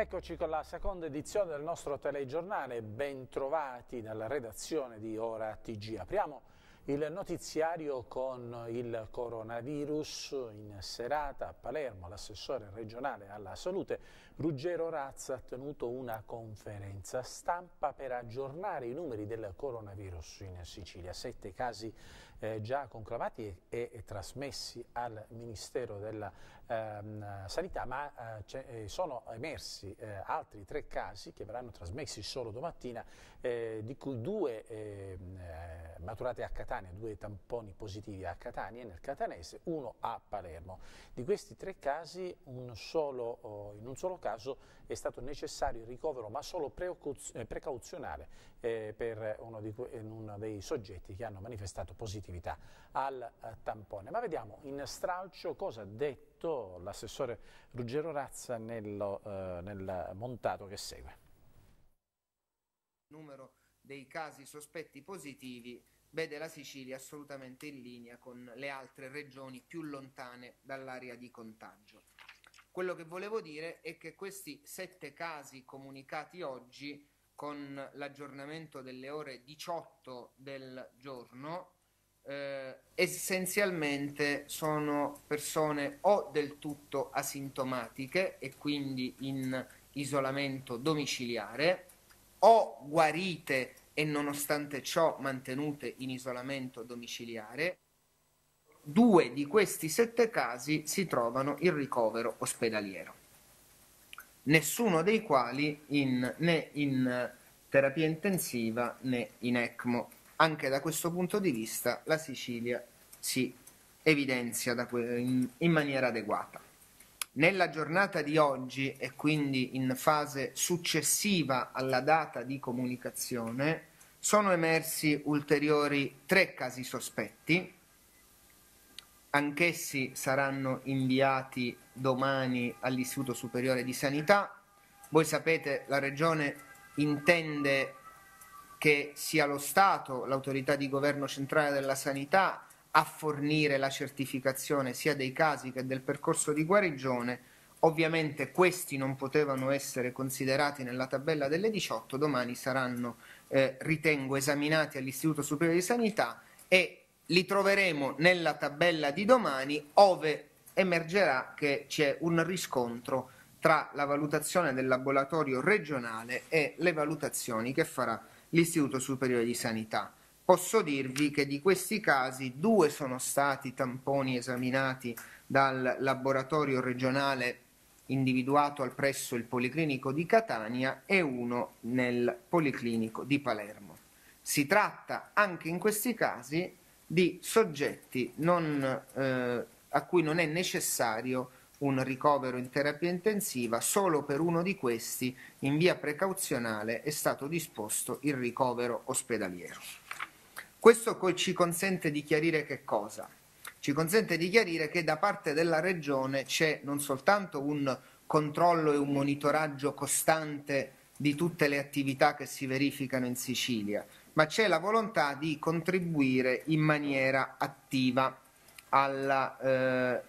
Eccoci con la seconda edizione del nostro telegiornale, bentrovati trovati dalla redazione di Ora TG. Apriamo il notiziario con il coronavirus in serata a Palermo. L'assessore regionale alla salute Ruggero Razza ha tenuto una conferenza stampa per aggiornare i numeri del coronavirus in Sicilia. Sette casi eh, già conclamati e, e, e, trasmessi al Ministero della ehm, sanità, ma eh, eh, sono emersi eh, altri tre casi che verranno trasmessi solo domattina, eh, di cui due ehm, eh, maturati a Catania, due tamponi positivi a Catania, nel catanese, uno a Palermo. Di questi tre casi, un solo, oh, in un solo caso è stato necessario il ricovero, ma solo eh, precauzionale per uno, di, uno dei soggetti che hanno manifestato positività al tampone. Ma vediamo in stralcio cosa ha detto detto l'assessore Ruggero Razza nello, eh, nel montato che segue. Numero dei casi sospetti positivi vede la Sicilia assolutamente in linea con le altre regioni più lontane dall'area di contagio. Quello che volevo dire è che questi sette casi comunicati oggi con l'aggiornamento delle ore 18 del giorno eh, essenzialmente sono persone o del tutto asintomatiche e quindi in isolamento domiciliare o guarite e nonostante ciò mantenute in isolamento domiciliare. Due di questi sette casi si trovano in ricovero ospedaliero, nessuno dei quali in, né in terapia intensiva né in ECMO anche da questo punto di vista la Sicilia si evidenzia que- in, in maniera adeguata. Nella giornata di oggi e quindi in fase successiva alla data di comunicazione sono emersi ulteriori tre casi sospetti, anch'essi saranno inviati domani all'Istituto Superiore di Sanità. Voi sapete, la Regione intende che sia lo Stato, l'autorità di governo centrale della sanità, a fornire la certificazione sia dei casi che del percorso di guarigione. Ovviamente questi non potevano essere considerati nella tabella delle 18, domani saranno, eh, ritengo, esaminati all'Istituto Superiore di Sanità e li troveremo nella tabella di domani, ove emergerà che c'è un riscontro tra la valutazione del laboratorio regionale e le valutazioni che farà l'Istituto Superiore di Sanità. Posso dirvi che di questi casi due sono stati tamponi esaminati dal laboratorio regionale individuato al presso il Policlinico di Catania e uno nel Policlinico di Palermo. Si tratta anche in questi casi di soggetti non, eh, a cui non è necessario un ricovero in terapia intensiva, solo per uno di questi in via precauzionale è stato disposto il ricovero ospedaliero. Questo ci consente di chiarire che cosa? Ci consente di chiarire che da parte della Regione c'è non soltanto un controllo e un monitoraggio costante di tutte le attività che si verificano in Sicilia, ma c'è la volontà di contribuire in maniera attiva alla eh,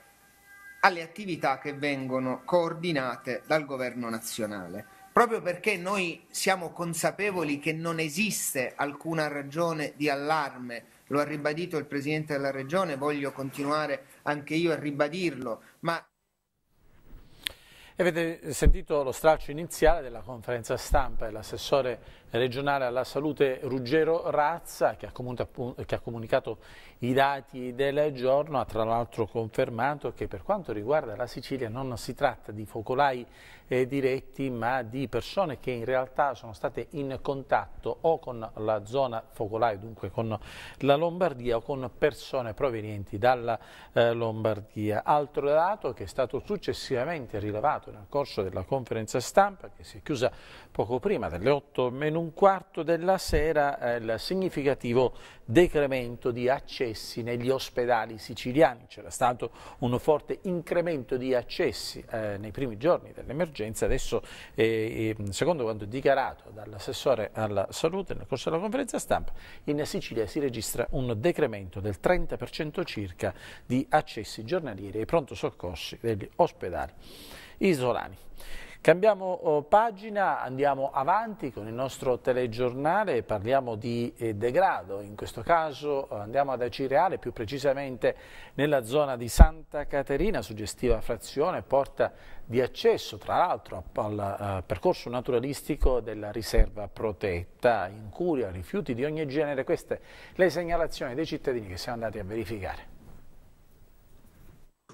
alle attività che vengono coordinate dal governo nazionale. Proprio perché noi siamo consapevoli che non esiste alcuna ragione di allarme, lo ha ribadito il Presidente della Regione, voglio continuare anche io a ribadirlo, ma Avete sentito lo straccio iniziale della conferenza stampa e l'assessore regionale alla salute Ruggero Razza che ha, comunicato i dati del giorno, ha tra l'altro confermato che per quanto riguarda la Sicilia non si tratta di focolai eh, diretti ma di persone che in realtà sono state in contatto o con la zona focolai, dunque con la Lombardia o con persone provenienti dalla eh, Lombardia. Altro dato che è stato successivamente rilevato nel corso della conferenza stampa che si è chiusa poco prima delle 8 menù un quarto della sera eh, il significativo decremento di accessi negli ospedali siciliani. C'era stato un forte incremento di accessi eh, nei primi giorni dell'emergenza. Adesso, eh, eh secondo quanto dichiarato dall'assessore alla salute nel corso della conferenza stampa, in Sicilia si registra un decremento del 30% circa di accessi giornalieri ai pronto soccorsi degli ospedali isolani. Cambiamo oh, pagina, andiamo avanti con il nostro telegiornale, parliamo di eh, degrado, in questo caso eh, andiamo ad Acireale, più precisamente nella zona di Santa Caterina, suggestiva frazione, porta di accesso tra l'altro al eh, percorso naturalistico della riserva protetta, incuria, rifiuti di ogni genere, queste le segnalazioni dei cittadini che siamo andati a verificare.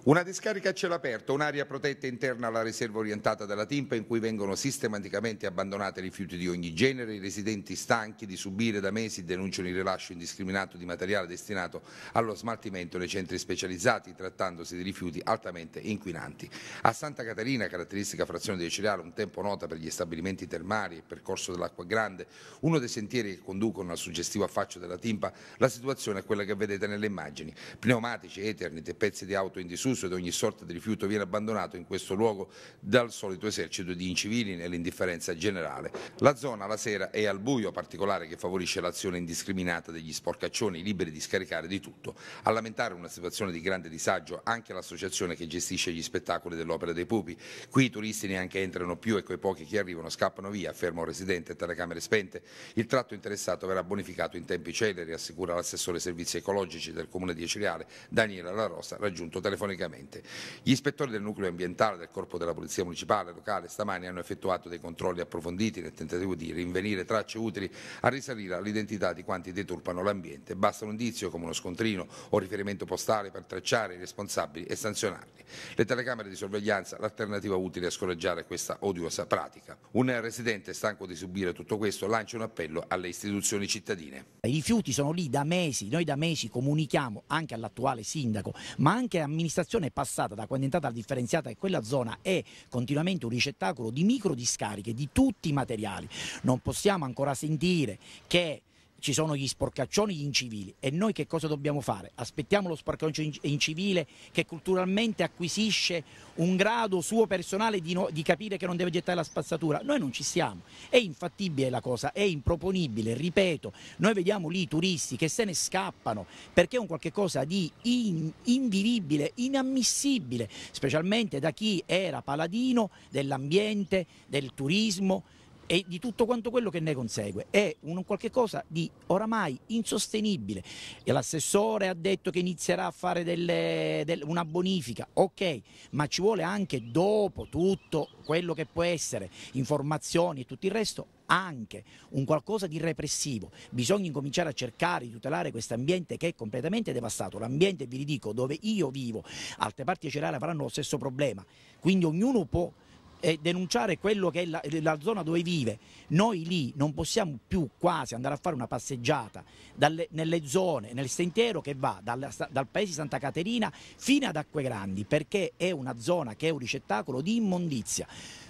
Una discarica a cielo aperto, un'area protetta interna alla riserva orientata della Timpa in cui vengono sistematicamente abbandonate rifiuti di ogni genere, i residenti stanchi di subire da mesi denunciano il rilascio indiscriminato di materiale destinato allo smaltimento nei centri specializzati, trattandosi di rifiuti altamente inquinanti. A Santa Caterina, caratteristica frazione di Cereale, un tempo nota per gli stabilimenti termali e percorso dell'acqua grande, uno dei sentieri che conducono al suggestivo affaccio della Timpa, la situazione è quella che vedete nelle immagini. Pneumatici, eternit e pezzi di auto in disuso chiuso ed ogni sorta di rifiuto viene abbandonato in questo luogo dal solito esercito di incivili nell'indifferenza generale. La zona la sera è al buio particolare che favorisce l'azione indiscriminata degli sporcaccioni liberi di scaricare di tutto. A lamentare una situazione di grande disagio anche l'associazione che gestisce gli spettacoli dell'Opera dei Pupi. Qui i turisti neanche entrano più e quei pochi che arrivano scappano via, afferma un residente telecamere spente. Il tratto interessato verrà bonificato in tempi celeri, assicura l'assessore servizi ecologici del comune di Eciliale, Daniela La Rosa, raggiunto telefonicamente tecnicamente. Gli ispettori del nucleo ambientale del Corpo della Polizia Municipale locale stamani hanno effettuato dei controlli approfonditi nel tentativo di rinvenire tracce utili a risalire all'identità di quanti deturpano l'ambiente. Basta un indizio come uno scontrino o riferimento postale per tracciare i responsabili e sanzionarli. Le telecamere di sorveglianza, l'alternativa utile a scoraggiare questa odiosa pratica. Un residente stanco di subire tutto questo lancia un appello alle istituzioni cittadine. I rifiuti sono lì da mesi, noi da mesi comunichiamo anche all'attuale sindaco, ma anche all'amministrazione amministrazione è passata da quando quantitata alla differenziata e quella zona è continuamente un ricettacolo di micro discariche di tutti i materiali. Non possiamo ancora sentire che ci sono gli sporcaccioni, gli incivili e noi che cosa dobbiamo fare? Aspettiamo lo sporcaccione incivile che culturalmente acquisisce un grado suo personale di, no, di, capire che non deve gettare la spazzatura? Noi non ci siamo, è infattibile la cosa, è improponibile, ripeto, noi vediamo lì i turisti che se ne scappano perché è un qualche cosa di in, invivibile, inammissibile, specialmente da chi era paladino dell'ambiente, del turismo, e di tutto quanto quello che ne consegue. È un qualcosa di oramai insostenibile. E l'assessore ha detto che inizierà a fare delle, del, una bonifica, ok, ma ci vuole anche dopo tutto quello che può essere informazioni e tutto il resto anche un qualcosa di repressivo. Bisogna incominciare a cercare di tutelare questo ambiente che è completamente devastato. L'ambiente, vi ridico, dove io vivo, altre parti di Cerara avranno lo stesso problema. Quindi ognuno può eh, denunciare quello che è la, la, zona dove vive. Noi lì non possiamo più quasi andare a fare una passeggiata dalle, nelle zone, nel sentiero che va dal, dal paese Santa Caterina fino ad Acque Grandi perché è una zona che è un ricettacolo di immondizia.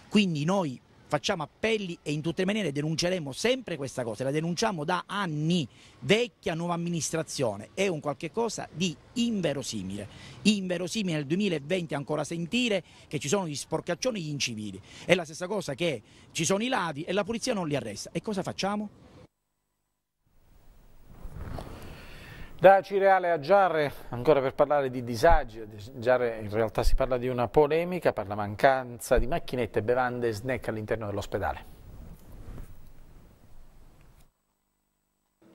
Quindi noi facciamo appelli e in tutte le maniere denunceremo sempre questa cosa, la denunciamo da anni, vecchia nuova amministrazione, è un qualche cosa di inverosimile, inverosimile nel 2020 ancora sentire che ci sono gli sporcaccioni e gli incivili, è la stessa cosa che ci sono i lavi e la polizia non li arresta, e cosa facciamo? Da Cireale a Giarre, ancora per parlare di disagi, Giarre in realtà si parla di una polemica per la mancanza di macchinette, bevande e snack all'interno dell'ospedale.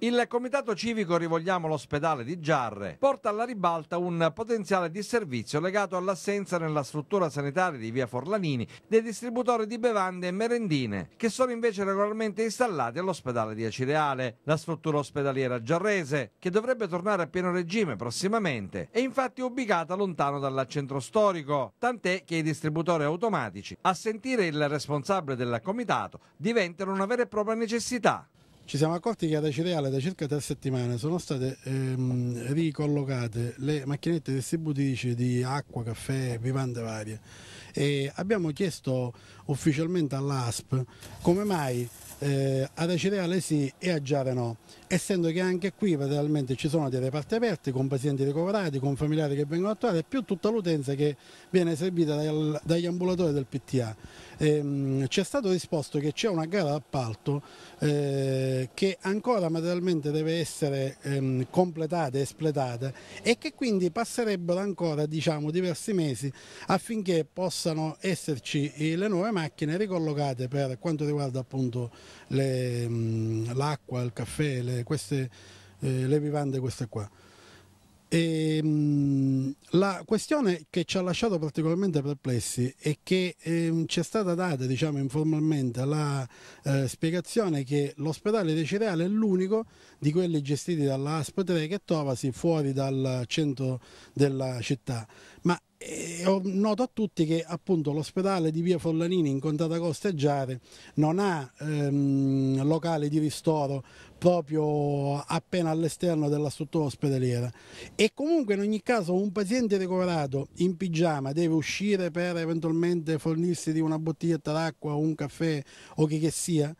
Il Comitato Civico Rivogliamo l'ospedale di Giarre porta alla ribalta un potenziale disservizio legato all'assenza nella struttura sanitaria di via Forlanini dei distributori di bevande e merendine che sono invece regolarmente installati all'ospedale di Acireale, la struttura ospedaliera giarrese che dovrebbe tornare a pieno regime prossimamente è infatti ubicata lontano dal centro storico, tant'è che i distributori automatici, a sentire il responsabile del comitato, diventano una vera e propria necessità ci siamo accorti che ad Acireale da circa tre settimane sono state ehm, ricollocate le macchinette distributrici di acqua, caffè, vivande varie e abbiamo chiesto ufficialmente all'ASP come mai eh, ad Acireale sì e a Giare no, essendo che anche qui praticamente ci sono dei reparti aperti con pazienti ricoverati, con familiari che vengono attuati più tutta l'utenza che viene servita dagli ambulatori del PTA ehm, ci è stato risposto che c'è una gara d'appalto eh, che ancora materialmente deve essere ehm, completata, espletata e che quindi passerebbero ancora diciamo, diversi mesi affinché possano esserci eh, le nuove macchine ricollocate per quanto riguarda appunto mm, l'acqua, il caffè, le, queste, eh, le vivande queste qua. E la questione che ci ha lasciato particolarmente perplessi è che ehm, ci è stata data, diciamo informalmente, la eh, spiegazione che l'ospedale dei Cereali è l'unico di quelli gestiti dalla ASP 3 che trovasi fuori dal centro della città. Ma e noto a tutti che appunto l'ospedale di Via Follanini in Contata Costa e Giare non ha ehm, locale di ristoro proprio appena all'esterno della struttura ospedaliera e comunque in ogni caso un paziente ricoverato in pigiama deve uscire per eventualmente fornirsi di una bottiglietta d'acqua o un caffè o chi che sia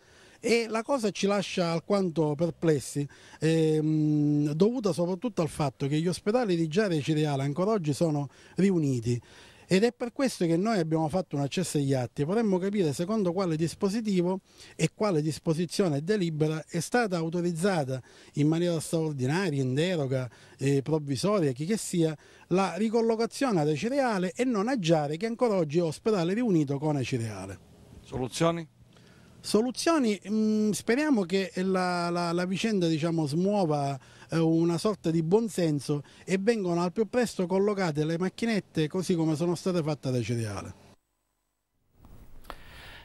e la cosa ci lascia alquanto perplessi, ehm, dovuta soprattutto al fatto che gli ospedali di Giare e Cireale ancora oggi sono riuniti. Ed è per questo che noi abbiamo fatto un accesso agli atti. Vorremmo capire secondo quale dispositivo e quale disposizione delibera è stata autorizzata in maniera straordinaria, in deroga, eh, provvisoria, chi che sia, la ricollocazione ad Acireale e non a Giare, che ancora oggi è ospedale riunito con Acireale. Soluzioni? Soluzioni, mh, mm, speriamo che la, la, la vicenda diciamo, smuova eh, una sorta di buonsenso e vengano al più presto collocate le macchinette così come sono state fatte da cereale.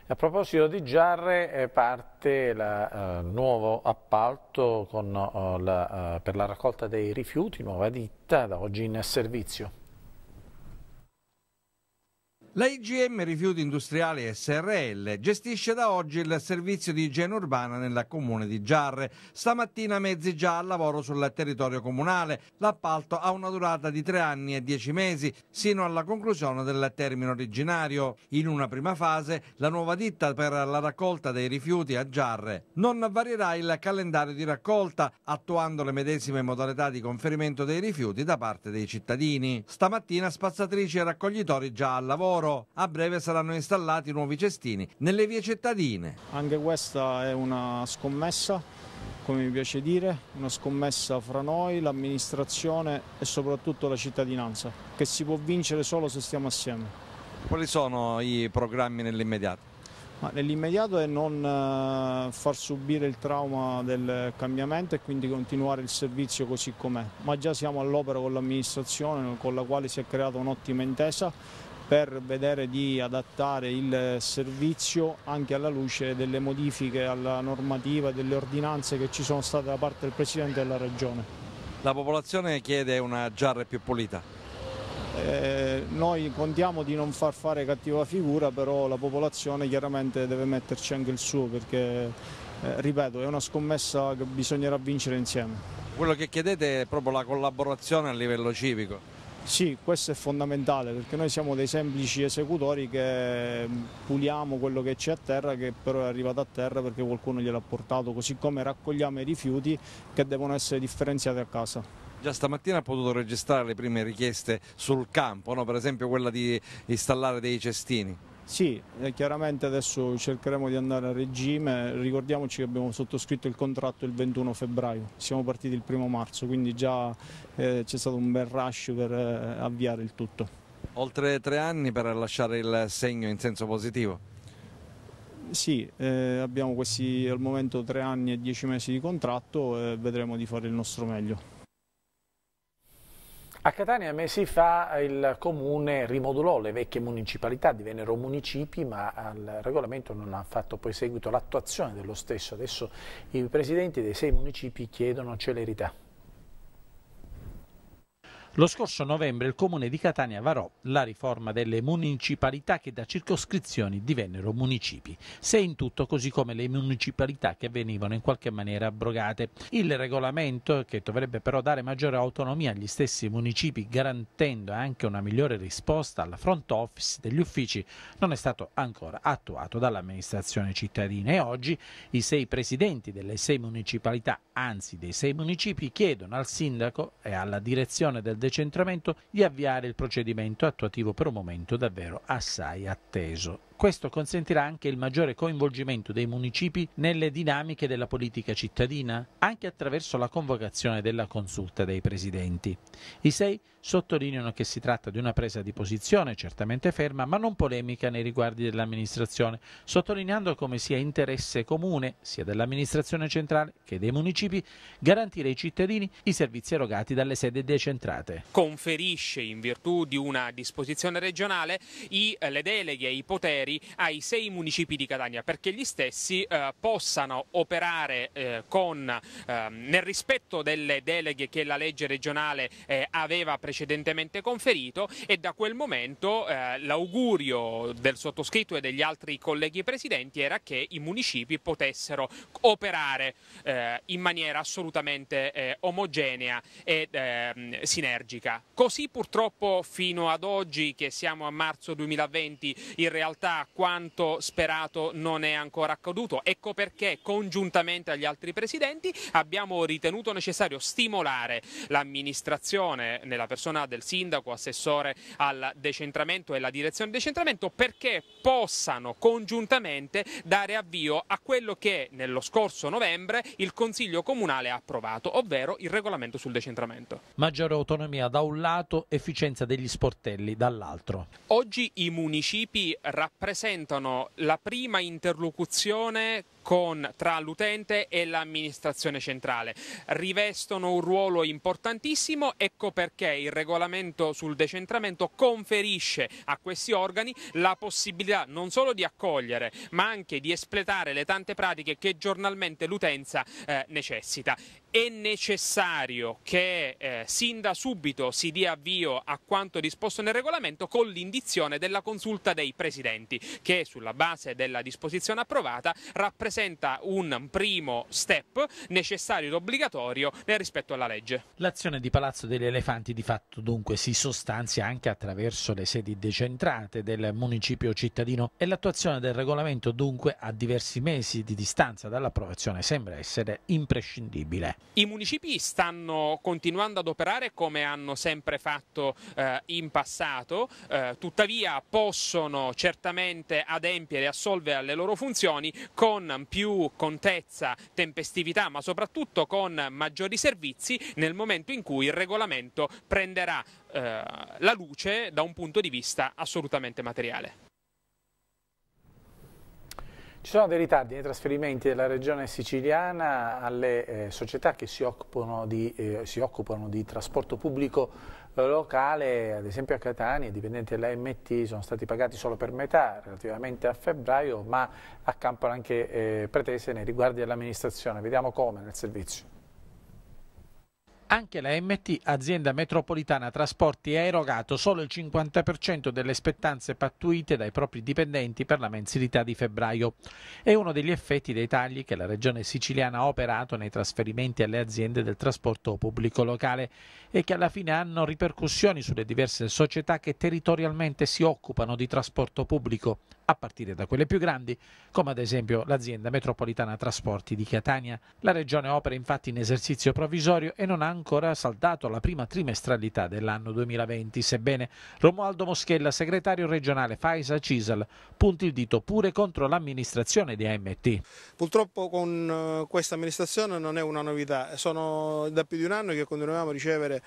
A proposito di giarre, eh, parte il eh, nuovo appalto con, oh, la, eh, per la raccolta dei rifiuti, nuova ditta, da oggi in servizio. La IGM Rifiuti Industriali SRL gestisce da oggi il servizio di igiene urbana nel comune di Giarre. Stamattina mezzi già al lavoro sul territorio comunale. L'appalto ha una durata di tre anni e dieci mesi, sino alla conclusione del termine originario. In una prima fase, la nuova ditta per la raccolta dei rifiuti a Giarre non varierà il calendario di raccolta, attuando le medesime modalità di conferimento dei rifiuti da parte dei cittadini. Stamattina spazzatrici e raccoglitori già al lavoro però a breve saranno installati nuovi cestini nelle vie cittadine. Anche questa è una scommessa, come mi piace dire, una scommessa fra noi, l'amministrazione e soprattutto la cittadinanza, che si può vincere solo se stiamo assieme. Quali sono i programmi nell'immediato? nell'immediato è non eh, far subire il trauma del cambiamento e quindi continuare il servizio così com'è, ma già siamo all'opera con l'amministrazione con la quale si è creata un'ottima intesa per vedere di adattare il servizio anche alla luce delle modifiche alla normativa, delle ordinanze che ci sono state da parte del Presidente della Regione. La popolazione chiede una giarra più pulita? Eh, noi contiamo di non far fare cattiva figura, però la popolazione chiaramente deve metterci anche il suo perché, eh, ripeto, è una scommessa che bisognerà vincere insieme. Quello che chiedete è proprio la collaborazione a livello civico? Sì, questo è fondamentale perché noi siamo dei semplici esecutori che mm, puliamo quello che c'è a terra che però è arrivato a terra perché qualcuno gliel'ha portato, così come raccogliamo i rifiuti che devono essere differenziati a casa. Già stamattina ha potuto registrare le prime richieste sul campo, no? per esempio quella di installare dei cestini. Sì, eh, chiaramente adesso cercheremo di andare a regime, ricordiamoci che abbiamo sottoscritto il contratto il 21 febbraio, siamo partiti il 1 marzo, quindi già eh, c'è stato un bel rush per eh, avviare il tutto. Oltre tre anni per lasciare il segno in senso positivo? Sì, eh, abbiamo questi al momento tre anni e dieci mesi di contratto e vedremo di fare il nostro meglio. A Catania mesi fa il comune rimodulò le vecchie municipalità, divennero municipi, ma il regolamento non ha fatto poi seguito l'attuazione dello stesso. Adesso i presidenti dei sei municipi chiedono celerità. Lo scorso novembre il comune di Catania varò la riforma delle municipalità che da circoscrizioni divennero municipi, se in tutto così come le municipalità che venivano in qualche maniera abrogate. Il regolamento, che dovrebbe però dare maggiore autonomia agli stessi municipi garantendo anche una migliore risposta alla front office degli uffici, non è stato ancora attuato dall'amministrazione cittadina e oggi i sei presidenti delle sei municipalità, anzi dei sei municipi, chiedono al sindaco e alla direzione del decentramento di avviare il procedimento attuativo per un momento davvero assai atteso. Questo consentirà anche il maggiore coinvolgimento dei municipi nelle dinamiche della politica cittadina, anche attraverso la convocazione della consulta dei presidenti. I sei sottolineano che si tratta di una presa di posizione certamente ferma, ma non polemica nei riguardi dell'amministrazione, sottolineando come sia interesse comune, sia dell'amministrazione centrale che dei municipi, garantire ai cittadini i servizi erogati dalle sedi decentrate. Conferisce in virtù di una disposizione regionale i, le deleghe e i poteri poteri ai sei municipi di Catania perché gli stessi eh, possano operare eh, con, ehm, nel rispetto delle deleghe che la legge regionale eh, aveva precedentemente conferito e da quel momento eh, l'augurio del sottoscritto e degli altri colleghi presidenti era che i municipi potessero operare eh, in maniera assolutamente omogenea e ehm, sinergica. Così purtroppo fino ad oggi che siamo a marzo 2020 in realtà quanto sperato non è ancora accaduto. Ecco perché congiuntamente agli altri presidenti abbiamo ritenuto necessario stimolare l'amministrazione nella persona del sindaco, assessore al decentramento e la direzione decentramento perché possano congiuntamente dare avvio a quello che nello scorso novembre il Consiglio Comunale ha approvato, ovvero il regolamento sul decentramento. Maggiore autonomia da un lato, efficienza degli sportelli dall'altro. Oggi i municipi rappresentano rappresentano la prima interlocuzione con, tra l'utente e l'amministrazione centrale. Rivestono un ruolo importantissimo, ecco perché il regolamento sul decentramento conferisce a questi organi la possibilità non solo di accogliere ma anche di espletare le tante pratiche che giornalmente l'utenza eh, necessita. È necessario che eh, sin da subito si dia avvio a quanto disposto nel regolamento con l'indizione della consulta dei presidenti che sulla base della disposizione approvata rappresenta rappresenta un primo step necessario ed obbligatorio nel rispetto alla legge. L'azione di Palazzo degli Elefanti di fatto dunque si sostanzia anche attraverso le sedi decentrate del municipio cittadino e l'attuazione del regolamento dunque a diversi mesi di distanza dall'approvazione sembra essere imprescindibile. I municipi stanno continuando ad operare come hanno sempre fatto eh, in passato, eh, tuttavia possono certamente adempiere e assolvere alle loro funzioni con più contezza, tempestività, ma soprattutto con maggiori servizi nel momento in cui il regolamento prenderà eh, la luce da un punto di vista assolutamente materiale. Ci sono dei ritardi nei trasferimenti della regione siciliana alle eh, società che si occupano, di, eh, si occupano di trasporto pubblico locale, ad esempio a Catania, i dipendenti dell'AMT sono stati pagati solo per metà relativamente a febbraio, ma accampano anche eh, pretese nei riguardi dell'amministrazione. Vediamo come nel servizio. Anche la MT, azienda metropolitana trasporti, ha erogato solo il 50% delle spettanze pattuite dai propri dipendenti per la mensilità di febbraio. È uno degli effetti dei tagli che la regione siciliana ha operato nei trasferimenti alle aziende del trasporto pubblico locale e che alla fine hanno ripercussioni sulle diverse società che territorialmente si occupano di trasporto pubblico, a partire da quelle più grandi, come ad esempio l'azienda metropolitana trasporti di Catania. La regione opera infatti in esercizio provvisorio e non ha ancora saldato la prima trimestralità dell'anno 2020, sebbene Romualdo Moschella, segretario regionale Faisa Cisal, punti il dito pure contro l'amministrazione di AMT. Purtroppo con eh, questa amministrazione non è una novità, sono da più di un anno che continuiamo a ricevere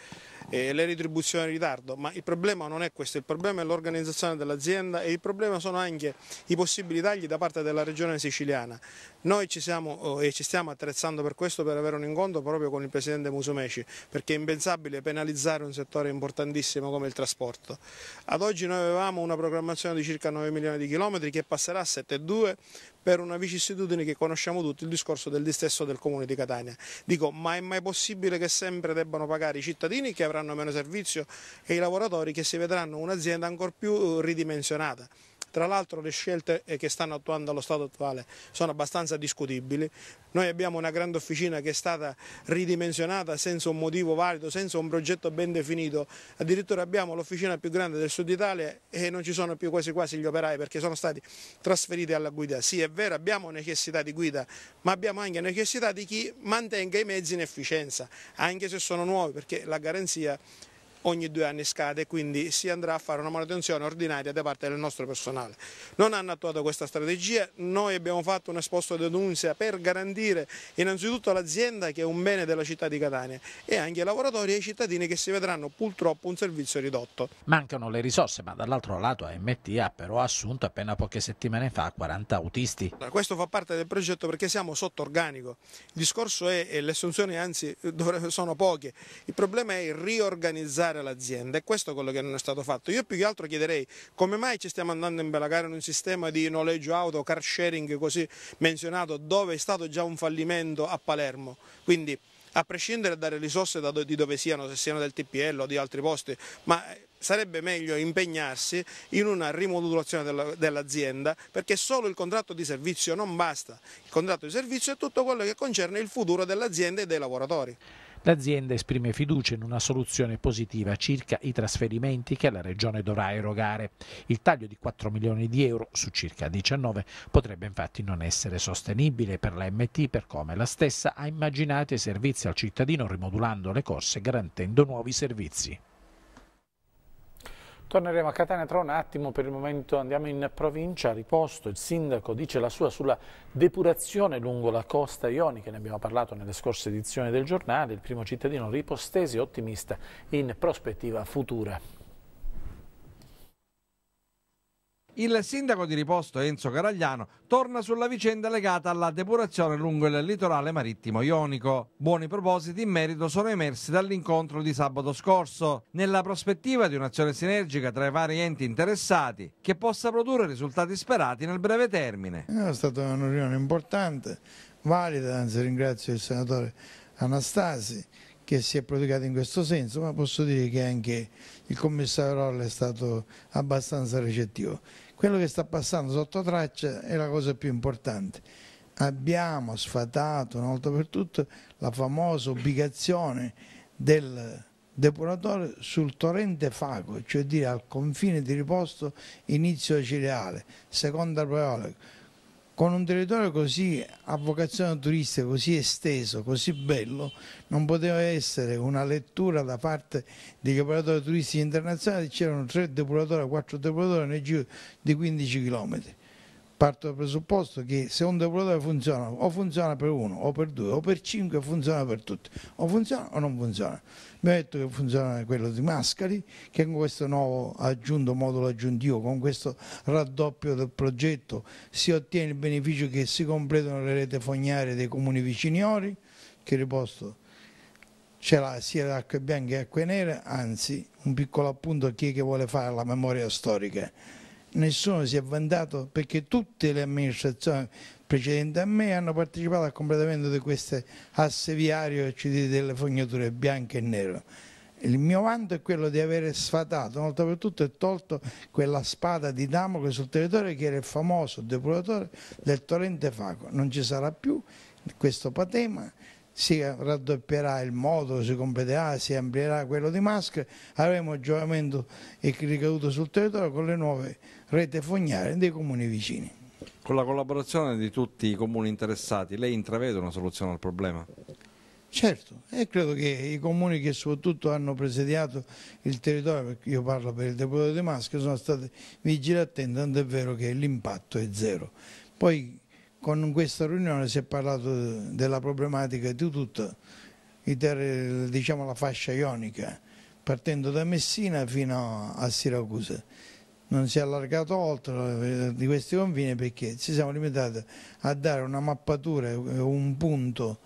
eh, le retribuzioni in ritardo, ma il problema non è questo, il problema è l'organizzazione dell'azienda e il problema sono anche i possibili tagli da parte della regione siciliana. Noi ci siamo oh, e ci stiamo attrezzando per questo per avere un incontro proprio con il presidente Musumeci, perché è impensabile penalizzare un settore importantissimo come il trasporto. Ad oggi noi avevamo una programmazione di circa 9 milioni di chilometri che passerà a 7,2 per una vicissitudine che conosciamo tutti, il discorso del distesso del comune di Catania. Dico, ma è mai possibile che sempre debbano pagare i cittadini che avranno meno servizio e i lavoratori che si vedranno un'azienda ancora più eh, ridimensionata? Tra l'altro le scelte eh, che stanno attuando allo stato attuale sono abbastanza discutibili. Noi abbiamo una grande officina che è stata ridimensionata senza un motivo valido, senza un progetto ben definito. Addirittura abbiamo l'officina più grande del sud Italia e non ci sono più quasi quasi gli operai perché sono stati trasferiti alla guida. Sì, è vero, abbiamo necessità di guida, ma abbiamo anche necessità di chi mantenga i mezzi in efficienza, anche se sono nuovi, perché la garanzia ogni due anni scade, e quindi si andrà a fare una manutenzione ordinaria da parte del nostro personale. Non hanno attuato questa strategia, noi abbiamo fatto un esposto di denuncia per garantire innanzitutto l'azienda che è un bene della città di Catania e anche i lavoratori e i cittadini che si vedranno purtroppo un servizio ridotto. Mancano le risorse, ma dall'altro lato AMT ha però assunto appena poche settimane fa 40 autisti. Questo fa parte del progetto perché siamo sotto organico. Il discorso è, e le assunzioni anzi eh, sono poche, il problema è riorganizzare imbelagare l'azienda e questo è quello che non è stato fatto. Io più che altro chiederei come mai ci stiamo andando in belagare in un sistema di noleggio auto, car sharing così menzionato, dove è stato già un fallimento a Palermo. Quindi a prescindere dalle risorse da do di dove siano, se siano del TPL o di altri posti, ma eh, sarebbe meglio impegnarsi in una rimodulazione dell'azienda dell perché solo il contratto di servizio non basta, il contratto di servizio è tutto quello che concerne il futuro dell'azienda e dei lavoratori. L'azienda esprime fiducia in una soluzione positiva circa i trasferimenti che la Regione dovrà erogare. Il taglio di 4 milioni di euro su circa 19 potrebbe infatti non essere sostenibile per la MT per come la stessa ha immaginato i servizi al cittadino rimodulando le corse e garantendo nuovi servizi. Torneremo a Catania tra un attimo, per il momento andiamo in provincia, a riposto, il sindaco dice la sua sulla depurazione lungo la costa ionica, ne abbiamo parlato nelle scorse edizioni del giornale, il primo cittadino ripostese ottimista in prospettiva futura. Il sindaco di Riposto Enzo Caragliano torna sulla vicenda legata alla depurazione lungo il litorale marittimo ionico. Buoni propositi in merito sono emersi dall'incontro di sabato scorso, nella prospettiva di un'azione sinergica tra i vari enti interessati che possa produrre risultati sperati nel breve termine. Eh, è stata una riunione importante, valida, anzi ringrazio il senatore Anastasi che si è prodigato in questo senso, ma posso dire che anche il commissario Rolla è stato abbastanza recettivo. Quello che sta passando sotto traccia è la cosa più importante. Abbiamo sfatato una volta per tutte la famosa ubicazione del depuratore sul torrente Fago, cioè dire al confine di riposto inizio cereale, seconda prevale con un territorio così a vocazione turistica, così esteso, così bello, non poteva essere una lettura da parte degli operatori turistici internazionali, c'erano tre depuratori, quattro depuratori nel giro di 15 chilometri parto dal presupposto che se un depuratore funziona o funziona per uno o per due o per cinque funziona per tutti o funziona o non funziona mi ha detto che funziona quello di Mascari che con questo nuovo aggiunto modulo aggiuntivo con questo raddoppio del progetto si ottiene il beneficio che si completano le reti fognarie dei comuni viciniori che riposto ce sia le acque bianche che le acque nere anzi un piccolo appunto a chi è che vuole fare la memoria storica nessuno si è vantato perché tutte le amministrazioni precedenti a me hanno partecipato al completamento di queste asse viario e delle fognature bianche e nere. Il mio vanto è quello di avere sfatato una volta per tutte e tolto quella spada di Damocle sul territorio che era il famoso depuratore del torrente Faco. Non ci sarà più questo patema, si raddoppierà il modo, si completerà, si amplierà quello di Maschere, avremo giovamento e ricaduto sul territorio con le nuove Rete Fognare dei comuni vicini. Con la collaborazione di tutti i comuni interessati, lei intravede una soluzione al problema? Certo, e credo che i comuni che soprattutto hanno presidiato il territorio, perché io parlo per il deputato De Maschio, sono stati vigili attenti, tant'è vero che l'impatto è zero. Poi con questa riunione si è parlato della problematica di tutta diciamo, la fascia ionica, partendo da Messina fino a Siracusa non si è allargato oltre eh, di questi confini perché ci siamo limitati a dare una mappatura, eh, un punto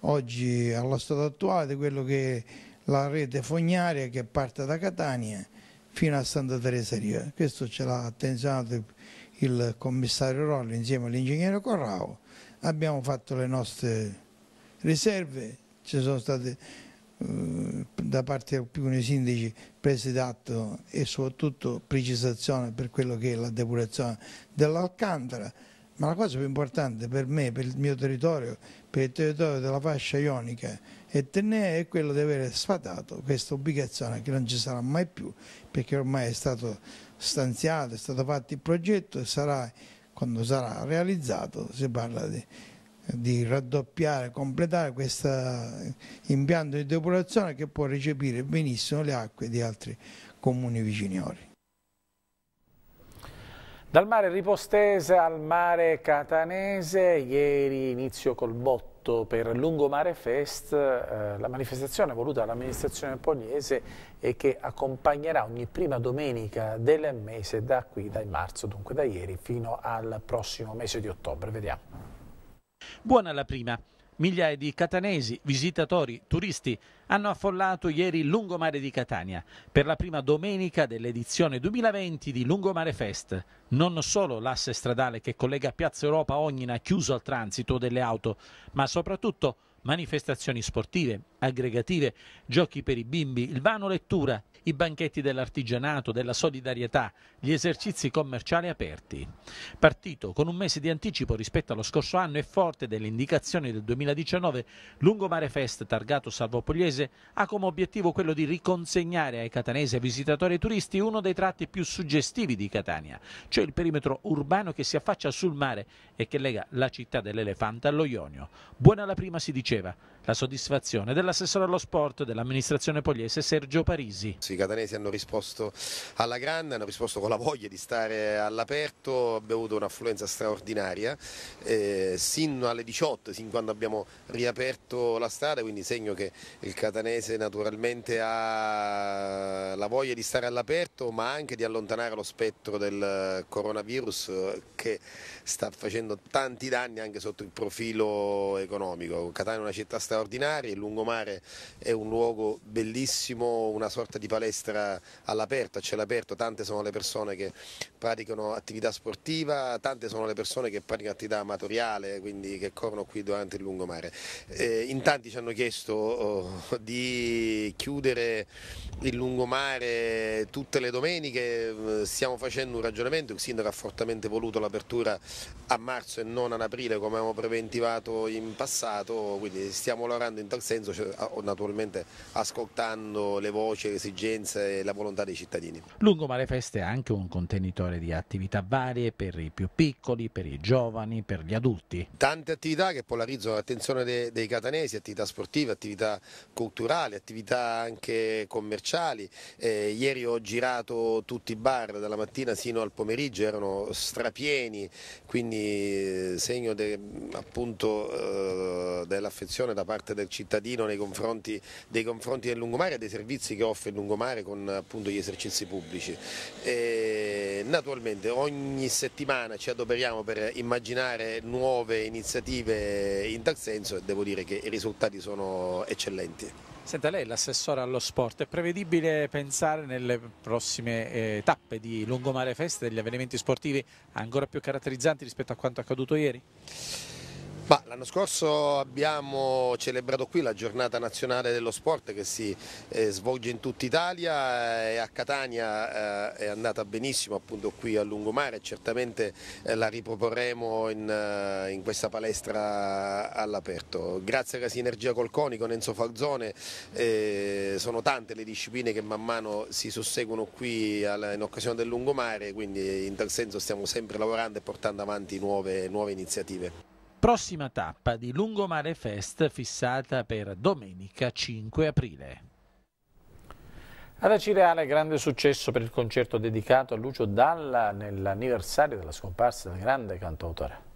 oggi allo stato attuale di quello che è la rete fognaria che parte da Catania fino a Santa Teresa Teresaria. Questo ce l'ha attenzionato il commissario Rolli insieme all'ingegnere Corrao. Abbiamo fatto le nostre riserve, ci sono state da parte di alcuni sindaci presi d'atto e soprattutto precisazione per quello che è la depurazione dell'Alcantara, ma la cosa più importante per me, per il mio territorio, per il territorio della fascia ionica e Tennea è quello di avere sfatato questa obbligazione che non ci sarà mai più perché ormai è stato stanziato, è stato fatto il progetto e sarà, quando sarà realizzato si parla di di raddoppiare, completare questo impianto di depurazione che può recepire benissimo le acque di altri comuni viciniori. Dal mare ripostese al mare catanese, ieri inizio col botto per Lungomare Fest, eh, la manifestazione voluta dall'amministrazione pugliese e che accompagnerà ogni prima domenica del mese da qui, dal marzo, dunque da ieri, fino al prossimo mese di ottobre. Vediamo. Buona la prima. Migliaia di catanesi, visitatori, turisti hanno affollato ieri il lungomare di Catania per la prima domenica dell'edizione 2020 di Lungomare Fest. Non solo l'asse stradale che collega Piazza Europa Ognina chiuso al transito delle auto, ma soprattutto manifestazioni sportive, aggregative, giochi per i bimbi, il vano lettura, i banchetti dell'artigianato, della solidarietà, gli esercizi commerciali aperti. Partito con un mese di anticipo rispetto allo scorso anno e forte delle indicazioni del 2019, Lungomare Fest, targato salvopogliese, ha come obiettivo quello di riconsegnare ai catanesi visitatori e turisti uno dei tratti più suggestivi di Catania, cioè il perimetro urbano che si affaccia sul mare e che lega la città dell'elefante allo Ionio. Buona la prima si diceva, la soddisfazione dell'assessore allo sport dell'amministrazione pogliese Sergio Parisi. I catanesi hanno risposto alla grande, hanno risposto con la voglia di stare all'aperto, abbiamo avuto un'affluenza straordinaria, eh, sin alle 18, sin quando abbiamo riaperto la strada, quindi segno che il catanese naturalmente ha la voglia di stare all'aperto ma anche di allontanare lo spettro del coronavirus che sta facendo tanti danni anche sotto il profilo economico. Catania è una città straordinaria straordinarie, il lungomare è un luogo bellissimo, una sorta di palestra all'aperto, a cielo aperto, tante sono le persone che praticano attività sportiva, tante sono le persone che praticano attività amatoriale, quindi che corrono qui durante il lungomare. Eh, in tanti ci hanno chiesto oh, di chiudere il lungomare tutte le domeniche, eh, stiamo facendo un ragionamento, il sindaco ha fortemente voluto l'apertura a marzo e non ad aprile come abbiamo preventivato in passato, quindi stiamo stiamo lavorando in tal senso, cioè, naturalmente ascoltando le voci, le esigenze e la volontà dei cittadini. Lungomare Fest è anche un contenitore di attività varie per i più piccoli, per i giovani, per gli adulti. Tante attività che polarizzano l'attenzione dei, dei catanesi, attività sportive, attività culturali, attività anche commerciali. Eh, ieri ho girato tutti i bar dalla mattina sino al pomeriggio, erano strapieni, quindi eh, segno de, appunto eh, dell'affezione da parte parte del cittadino nei confronti, dei confronti del lungomare e dei servizi che offre il lungomare con appunto, gli esercizi pubblici. E, naturalmente ogni settimana ci adoperiamo per immaginare nuove iniziative in tal senso e devo dire che i risultati sono eccellenti. Senta, lei è l'assessore allo sport, è prevedibile pensare nelle prossime eh, tappe di Lungomare Fest degli avvenimenti sportivi ancora più caratterizzanti rispetto a quanto accaduto ieri? l'anno scorso abbiamo celebrato qui la giornata nazionale dello sport che si eh, svolge in tutta Italia eh, e a Catania eh, è andata benissimo appunto qui a lungomare, certamente eh, la riproporremo in, eh, in questa palestra all'aperto. Grazie alla sinergia col CONI, con Enzo Falzone, eh, sono tante le discipline che man mano si susseguono qui alla, in occasione del lungomare, quindi in tal senso stiamo sempre lavorando e portando avanti nuove, nuove iniziative prossima tappa di Lungomare Fest fissata per domenica 5 aprile. Ad Acireale grande successo per il concerto dedicato a Lucio Dalla nell'anniversario della scomparsa del grande cantautore.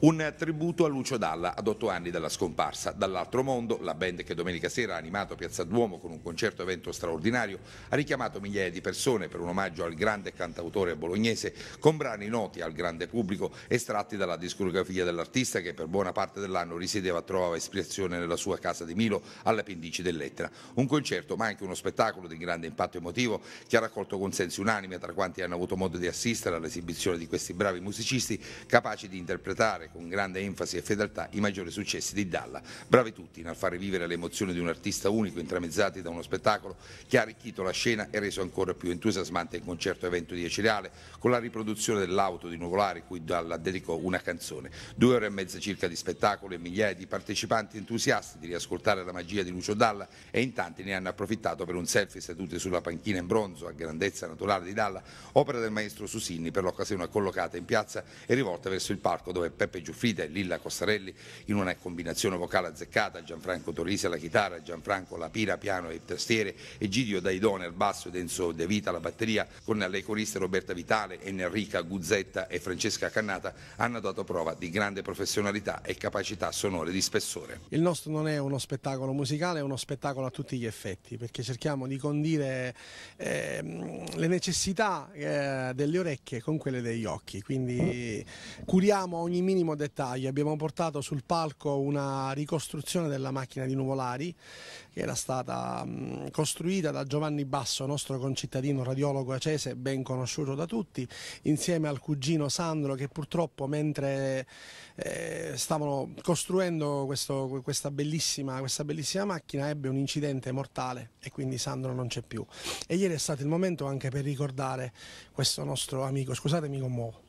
Un tributo a Lucio Dalla ad otto anni dalla scomparsa. Dall'altro mondo, la band che domenica sera ha animato Piazza Duomo con un concerto evento straordinario, ha richiamato migliaia di persone per un omaggio al grande cantautore bolognese con brani noti al grande pubblico estratti dalla discografia dell'artista che per buona parte dell'anno risiedeva e trovava ispirazione nella sua casa di Milo alle all'appendice dell'Etna. Un concerto ma anche uno spettacolo di grande impatto emotivo che ha raccolto consensi unanime tra quanti hanno avuto modo di assistere all'esibizione di questi bravi musicisti capaci di interpretare ricordare con grande enfasi e fedeltà i maggiori successi di Dalla. Bravi tutti nel far rivivere le emozioni di un artista unico intramezzati da uno spettacolo che ha arricchito la scena e reso ancora più entusiasmante il concerto evento di Ecireale con la riproduzione dell'auto di Nuvolari cui Dalla dedicò una canzone. Due ore e mezza circa di spettacolo e migliaia di partecipanti entusiasti di riascoltare la magia di Lucio Dalla e in tanti ne hanno approfittato per un selfie seduti sulla panchina in bronzo a grandezza naturale di Dalla, opera del maestro Susinni per l'occasione collocata in piazza e rivolta verso il palco dove Peppe Giuseppe Giuffrida e Lilla Costarelli in una combinazione vocale azzeccata, Gianfranco Torrisi alla chitarra, Gianfranco la pira piano e tastiere, Egidio Daidone al basso ed Enzo De Vita alla batteria, con le coriste Roberta Vitale, Enrica Guzzetta e Francesca Cannata hanno dato prova di grande professionalità e capacità sonore di spessore. Il nostro non è uno spettacolo musicale, è uno spettacolo a tutti gli effetti, perché cerchiamo di condire eh, le necessità eh, delle orecchie con quelle degli occhi, quindi curiamo ogni minimo minimo dettaglio. Abbiamo portato sul palco una ricostruzione della macchina di Nuvolari che era stata mm, costruita da Giovanni Basso, nostro concittadino radiologo acese ben conosciuto da tutti, insieme al cugino Sandro che purtroppo mentre eh, stavano costruendo questo, questa, bellissima, questa bellissima macchina ebbe un incidente mortale e quindi Sandro non c'è più. E ieri è stato il momento anche per ricordare questo nostro amico, scusatemi commuovo.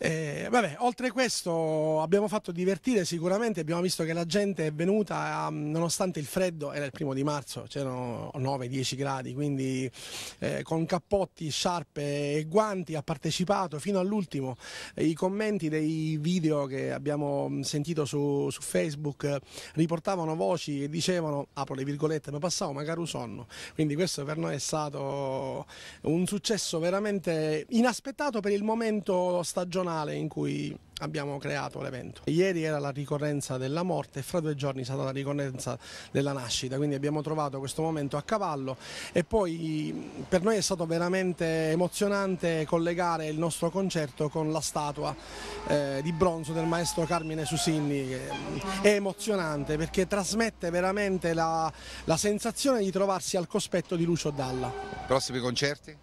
Eh, vabbè, oltre questo abbiamo fatto divertire sicuramente, abbiamo visto che la gente è venuta ehm, nonostante il freddo, era il primo di marzo, c'erano 9-10 gradi, quindi eh, con cappotti, sciarpe e guanti ha partecipato fino all'ultimo. I commenti dei video che abbiamo mm, sentito su, su Facebook riportavano voci e dicevano, apro le virgolette, ma passavo magari un sonno, quindi questo per noi è stato un successo veramente inaspettato per il momento stagionale personale in cui abbiamo creato l'evento. Ieri era la ricorrenza della morte e fra due giorni è stata la ricorrenza della nascita, quindi abbiamo trovato questo momento a cavallo e poi per noi è stato veramente emozionante collegare il nostro concerto con la statua eh, di bronzo del maestro Carmine Susinni, è emozionante perché trasmette veramente la, la sensazione di trovarsi al cospetto di Lucio Dalla. Prossimi concerti?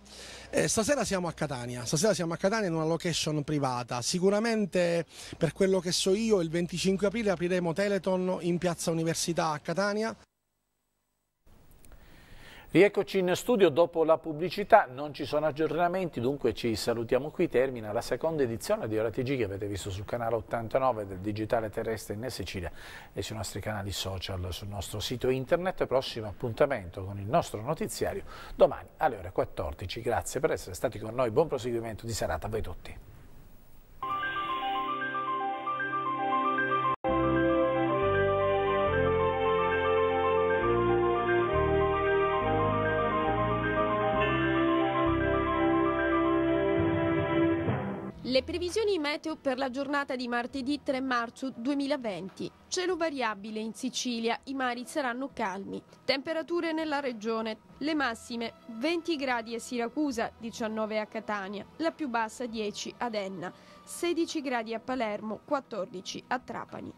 Eh, stasera siamo a Catania, stasera siamo a Catania in una location privata, sicuramente per quello che so io il 25 aprile apriremo Teleton in piazza Università a Catania. Rieccoci in studio dopo la pubblicità, non ci sono aggiornamenti, dunque ci salutiamo qui, termina la seconda edizione di Ora TG che avete visto sul canale 89 del Digitale Terrestre in Sicilia e sui nostri canali social, sul nostro sito internet. Prossimo appuntamento con il nostro notiziario domani alle ore 14. Grazie per essere stati con noi, buon proseguimento di serata a voi tutti. Previsioni meteo per la giornata di martedì 3 marzo 2020. Cielo variabile in Sicilia, i mari saranno calmi. Temperature nella regione. Le massime 20 gradi a Siracusa, 19 a Catania, la più bassa 10 ad Enna, 16 gradi a Palermo, 14 a Trapani.